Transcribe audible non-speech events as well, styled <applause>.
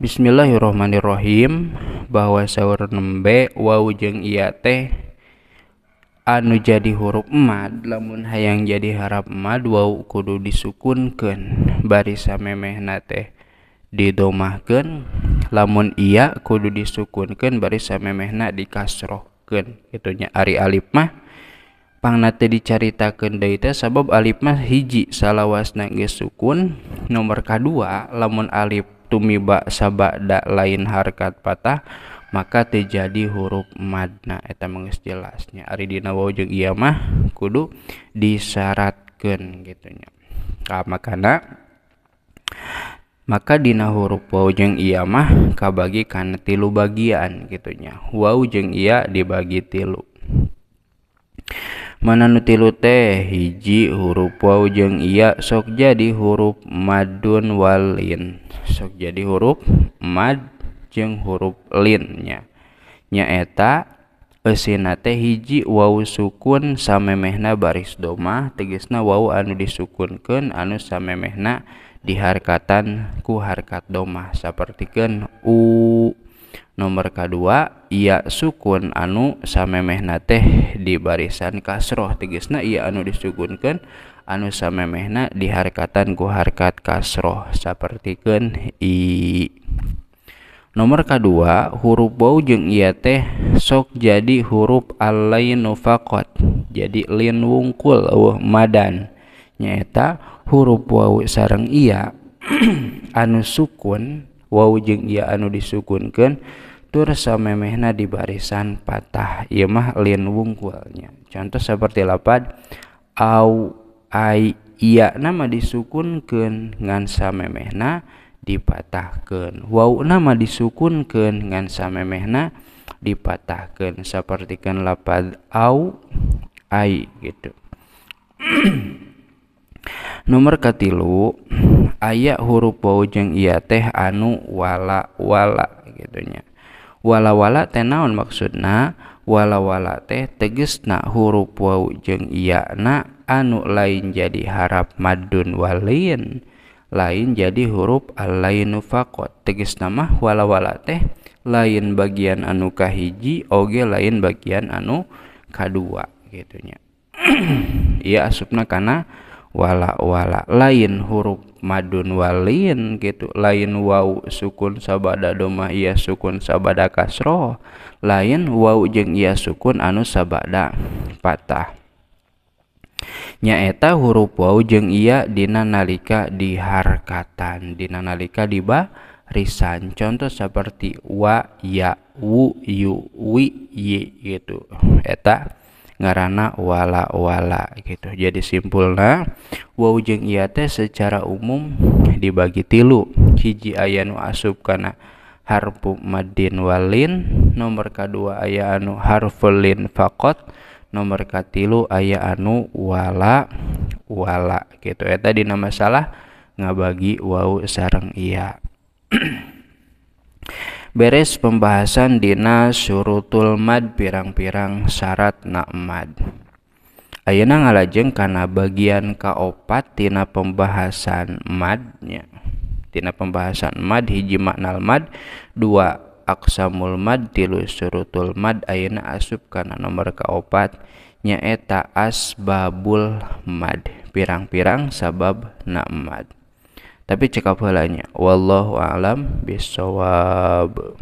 Bismillahirrahmanirrahim bahwa sahur nembe wau jeng iya teh anu jadi huruf emad lamun hayang jadi harap emad wau kudu disukunkan barisa memeh nate didomahkan lamun iya kudu disukunkan barisa memehna dikasrohkan itunya ari alif mah pang nate dicaritakan deui teh sabab alif mah hiji salawas geus sukun nomor kedua lamun alif tumiba sabak dak lain harkat patah maka terjadi huruf madna eta mengis jelasnya ari dina wau jeung iya mah kudu disyaratkeun gitu nya nah, makana maka dina huruf wau jeung iya mah kabagi kana tilu bagian gitu nya wau jeung iya dibagi tilu menanuti lute hijji huruf wa je iya sok jadi huruf madun walin sok jadi huruf Majeng huruflinnya nya eta esinnate hiji wa sukun sam mehna baris doma tegesna wa anu disukun ke anu sam mehna di harkatatan ku harkat domah sepertiken u nomor kedua ia sukun anu samemehna teh di barisan kasroh Tegasna ia anu disukunkan anu samemehna harkatan ku harkat kasroh seperti kan i nomor kedua huruf bau jeng ia teh sok jadi huruf alainu jadi lin wungkul uh, madan Nyata huruf wau sarang ia <clears throat> anu sukun wau jeng ia anu disukunkan tur samemehna di barisan patah imah lin wungkulnya contoh seperti lapad au ai iya nama disukunkeun ngan samemehna dipatahkan wow nama disukunkan ngan samemehna dipatahkan seperti kan lapad au ai gitu <clears throat> nomor katilu ayak huruf wau jeng iya teh anu wala wala gitunya wala-wala teh naon maksudna wala-wala teh tegesna huruf wau jeung na anu lain jadi harap madun walin lain jadi huruf alainu fakot teges nama wala-wala teh lain bagian anu kahiji oge lain bagian anu kadua gitunya <clears throat> iya asupna karena wala-wala lain huruf madun walin gitu lain wau sukun sabada doma iya sukun sabada kasro lain wau jeng iya sukun anu sabada patah nyaeta huruf wau jeng iya dina nalika diharkatan dina nalika diba risan contoh seperti wa ya wu yu wi ye gitu eta ngarana wala wala gitu jadi simpulnya wau jeng iya teh secara umum dibagi tilu hiji aya nu asup kana harfu madin walin nomor kedua aya anu harfulin fakot nomor katilu aya anu wala wala gitu eta dina masalah ngabagi wau sareng iya <clears throat> beres pembahasan dina surutul mad pirang-pirang syarat nakmad Ayeuna ngalajeng karena bagian kaopat tina pembahasan madnya tina pembahasan mad hiji maknal mad dua aksamul mad tilu surutul mad ayeuna asup karena nomor kaopat nyaeta asbabul mad pirang-pirang sabab mad tapi cekap apa wallahu alam bisawab